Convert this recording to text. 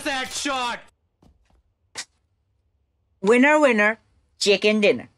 class act shot! Winner, winner, chicken dinner.